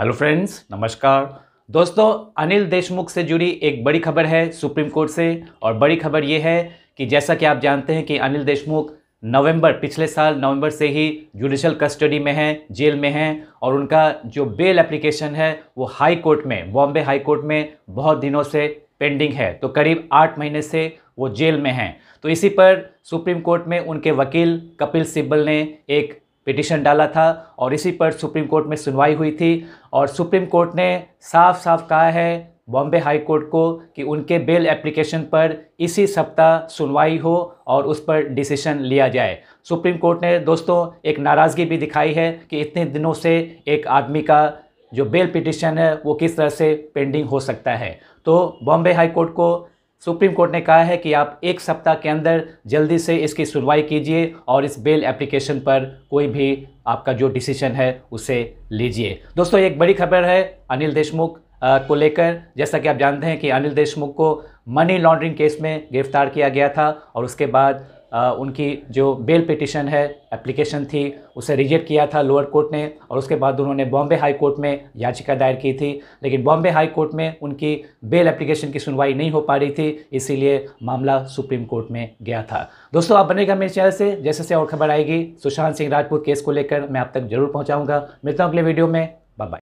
hello friends नमस्कार दोस्तों अनिल देशमुख से जुड़ी एक बड़ी खबर है सुप्रीम कोर्ट से और बड़ी खबर ये है कि जैसा कि आप जानते हैं कि अनिल देशमुख नवंबर पिछले साल नवंबर से ही जुडिशल कस्टडी में हैं जेल में हैं और उनका जो बेल एप्लीकेशन है वो हाई कोर्ट में बॉम्बे हाई कोर्ट में बहुत दिनों से पेंडिंग है तो करीब आठ महीने से वो जेल में हैं तो इसी पर सुप्रीम कोर्ट में उनके वकील कपिल सिब्बल ने एक पिटिशन डाला था और इसी पर सुप्रीम कोर्ट में सुनवाई हुई थी और सुप्रीम कोर्ट ने साफ साफ कहा है बॉम्बे हाई कोर्ट को कि उनके बेल एप्लीकेशन पर इसी सप्ताह सुनवाई हो और उस पर डिसीशन लिया जाए सुप्रीम कोर्ट ने दोस्तों एक नाराज़गी भी दिखाई है कि इतने दिनों से एक आदमी का जो बेल पिटिशन है वो किस तरह से पेंडिंग हो सकता है तो बॉम्बे हाई कोर्ट को सुप्रीम कोर्ट ने कहा है कि आप एक सप्ताह के अंदर जल्दी से इसकी सुनवाई कीजिए और इस बेल एप्लीकेशन पर कोई भी आपका जो डिसीजन है उसे लीजिए दोस्तों एक बड़ी खबर है अनिल देशमुख को लेकर जैसा कि आप जानते हैं कि अनिल देशमुख को मनी लॉन्ड्रिंग केस में गिरफ्तार किया गया था और उसके बाद आ, उनकी जो बेल पिटिशन है एप्लीकेशन थी उसे रिजेक्ट किया था लोअर कोर्ट ने और उसके बाद उन्होंने बॉम्बे हाई कोर्ट में याचिका दायर की थी लेकिन बॉम्बे हाई कोर्ट में उनकी बेल एप्लीकेशन की सुनवाई नहीं हो पा रही थी इसीलिए मामला सुप्रीम कोर्ट में गया था दोस्तों आप बनेगा मेरे चैनल से जैसे जैसे और खबर आएगी सुशांत सिंह राजपूत केस को लेकर मैं आप तक जरूर पहुँचाऊँगा मिलता हूँ अगले वीडियो में बाय